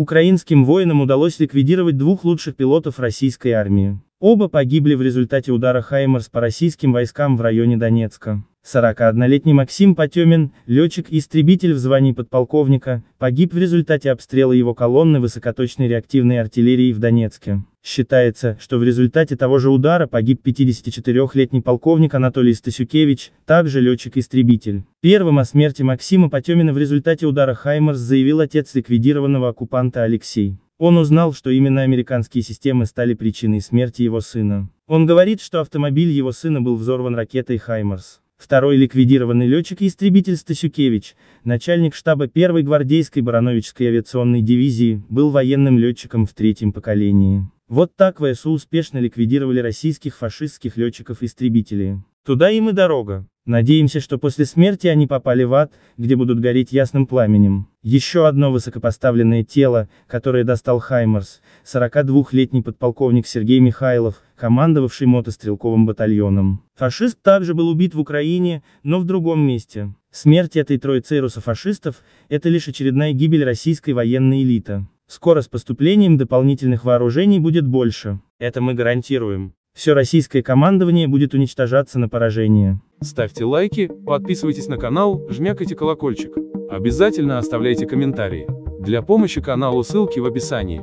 Украинским воинам удалось ликвидировать двух лучших пилотов российской армии. Оба погибли в результате удара Хаймарс по российским войскам в районе Донецка. 41-летний Максим Потемин, летчик-истребитель в звании подполковника, погиб в результате обстрела его колонны высокоточной реактивной артиллерии в Донецке. Считается, что в результате того же удара погиб 54-летний полковник Анатолий Стасюкевич, также летчик-истребитель. Первым о смерти Максима Потемина в результате удара «Хаймарс» заявил отец ликвидированного оккупанта Алексей. Он узнал, что именно американские системы стали причиной смерти его сына. Он говорит, что автомобиль его сына был взорван ракетой «Хаймарс». Второй ликвидированный летчик истребитель Стасюкевич, начальник штаба 1-й гвардейской Барановичской авиационной дивизии, был военным летчиком в третьем поколении. Вот так ВСУ успешно ликвидировали российских фашистских летчиков-истребителей. Туда им и дорога. Надеемся, что после смерти они попали в ад, где будут гореть ясным пламенем. Еще одно высокопоставленное тело, которое достал Хаймерс, 42-летний подполковник Сергей Михайлов, командовавший мотострелковым батальоном. Фашист также был убит в Украине, но в другом месте. Смерть этой троицы русофашистов – это лишь очередная гибель российской военной элиты. Скоро с поступлением дополнительных вооружений будет больше. Это мы гарантируем. Все российское командование будет уничтожаться на поражение. Ставьте лайки, подписывайтесь на канал, жмякайте колокольчик. Обязательно оставляйте комментарии. Для помощи каналу ссылки в описании.